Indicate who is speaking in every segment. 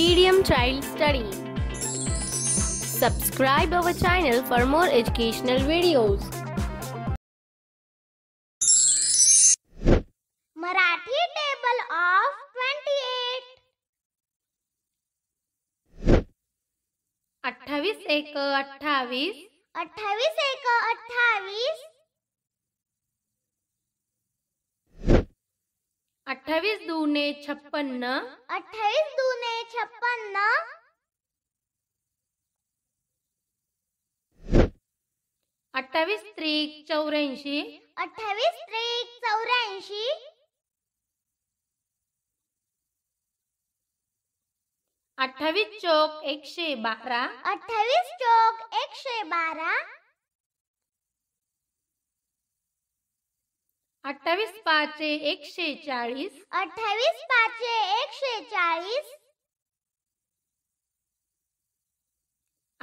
Speaker 1: Tedium Child Study. Subscribe our channel for more educational videos.
Speaker 2: Marathi table of 28. 28 एक 28 28 एक 28 अट्ठावीस दूने छप्पन्न 28 दूने छप्पन्न अठ्ठावीस त्रिक चौऱ्याऐंशी अठ्ठावीस त्रिक चौऱ्याऐंशी अठ्ठावीस चौक एकशे बारा अठ्ठावीस चौक एकशे बारा अठ्ठावीस पाच एकशे चाळीस अठ्ठावीस पाच एकशे चाळीस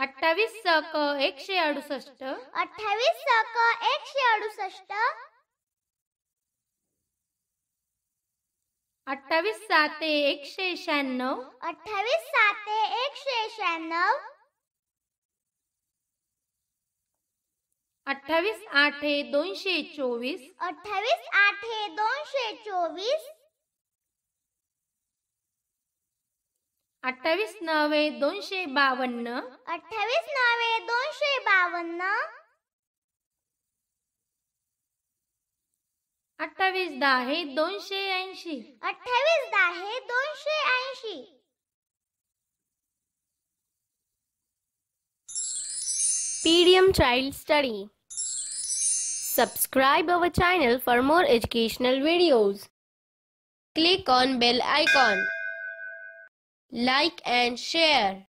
Speaker 2: अठ्ठावीस सक एकशे अडुसष्ट अठ्ठावीस सक एकशे अडुसष्ट अठ्ठावीस साते एकशे शहाण्णव अठ्ठावीस साते एकशे शहाण्णव अठ्ठावीस आठ दोनशे चोवीस अठ्ठावीस आठ दोनशे चोवीस अठ्ठावीस नवे दोनशे बावन्न अठ्ठावीस नवे दोनशे बावन्न दोनशे ऐंशी दोनशे ऐंशी
Speaker 1: PDM child study subscribe our channel for more educational videos click on bell icon like and share